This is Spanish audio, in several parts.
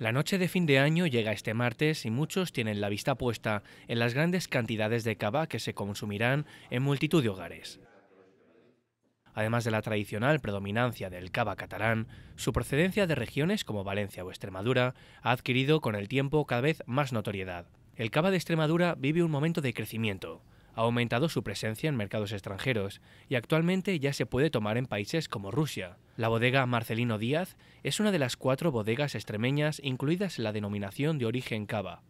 La noche de fin de año llega este martes y muchos tienen la vista puesta en las grandes cantidades de cava que se consumirán en multitud de hogares. Además de la tradicional predominancia del cava catalán, su procedencia de regiones como Valencia o Extremadura ha adquirido con el tiempo cada vez más notoriedad. El cava de Extremadura vive un momento de crecimiento, ha aumentado su presencia en mercados extranjeros y actualmente ya se puede tomar en países como Rusia. La bodega Marcelino Díaz es una de las cuatro bodegas extremeñas incluidas en la denominación de origen cava.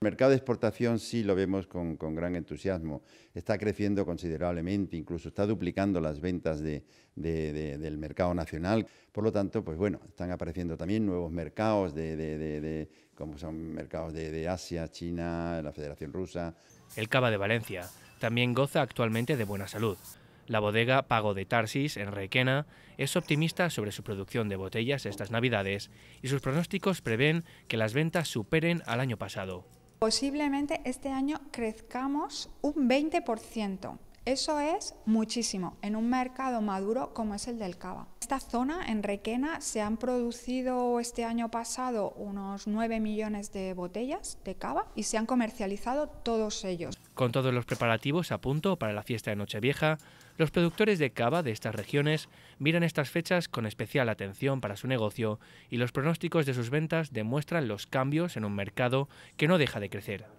El mercado de exportación sí lo vemos con, gran entusiasmo. Está creciendo considerablemente, incluso está duplicando las ventas del mercado nacional. Por lo tanto, pues bueno, están apareciendo también nuevos mercados, de, como son mercados de Asia, China, la Federación Rusa. El Cava de Valencia también goza actualmente de buena salud. La bodega Pago de Tarsis, en Requena, es optimista sobre su producción de botellas estas navidades y sus pronósticos prevén que las ventas superen al año pasado. Posiblemente este año crezcamos un 20%. Eso es muchísimo en un mercado maduro como es el del cava. Esta zona, en Requena, se han producido este año pasado unos 9 millones de botellas de cava y se han comercializado todos ellos. Con todos los preparativos a punto para la fiesta de Nochevieja, los productores de cava de estas regiones miran estas fechas con especial atención para su negocio y los pronósticos de sus ventas demuestran los cambios en un mercado que no deja de crecer.